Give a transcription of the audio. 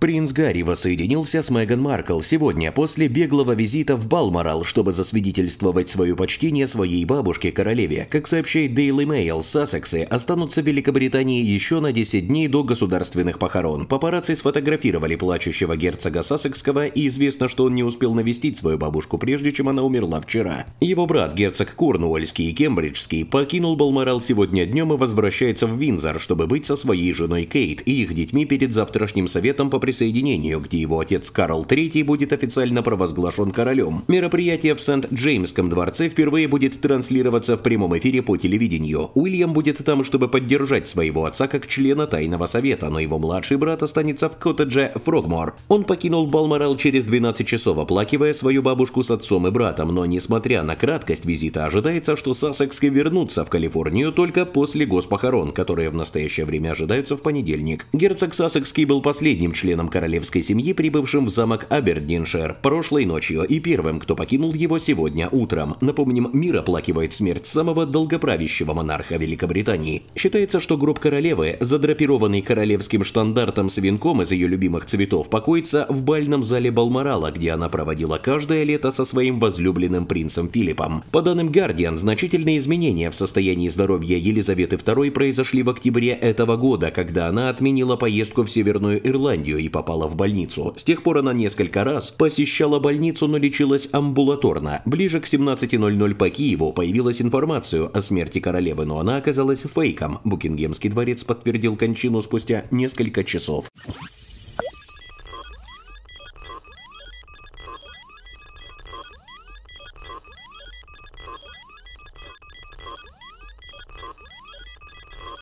Принц Гарри воссоединился с Меган Маркл сегодня после беглого визита в Балморал, чтобы засвидетельствовать свое почтение своей бабушке-королеве. Как сообщает Daily Mail, Сассексы останутся в Великобритании еще на 10 дней до государственных похорон. Папарацци сфотографировали плачущего герцога Сассекского и известно, что он не успел навестить свою бабушку, прежде чем она умерла вчера. Его брат, герцог Корнуольский и Кембриджский, покинул Балморал сегодня днем и возвращается в Винзор, чтобы быть со своей женой Кейт и их детьми перед завтрашним советом по присоединению, где его отец Карл III будет официально провозглашен королем. Мероприятие в Сент-Джеймском дворце впервые будет транслироваться в прямом эфире по телевидению. Уильям будет там, чтобы поддержать своего отца как члена Тайного Совета, но его младший брат останется в коттедже Фрогмор. Он покинул Балморал через 12 часов, оплакивая свою бабушку с отцом и братом, но несмотря на краткость визита, ожидается, что Сассексы вернутся в Калифорнию только после госпохорон, которые в настоящее время ожидаются в понедельник. Герцог Сассекский был последним членом членам королевской семьи, прибывшим в замок Абердиншир прошлой ночью и первым, кто покинул его сегодня утром. Напомним, мир оплакивает смерть самого долгоправящего монарха Великобритании. Считается, что гроб королевы, задрапированный королевским штандартом с венком из ее любимых цветов, покоится в бальном зале Балморала, где она проводила каждое лето со своим возлюбленным принцем Филиппом. По данным Guardian, значительные изменения в состоянии здоровья Елизаветы II произошли в октябре этого года, когда она отменила поездку в Северную Ирландию и попала в больницу. С тех пор она несколько раз посещала больницу, но лечилась амбулаторно. Ближе к 17.00 по Киеву появилась информация о смерти королевы, но она оказалась фейком. Букингемский дворец подтвердил кончину спустя несколько часов.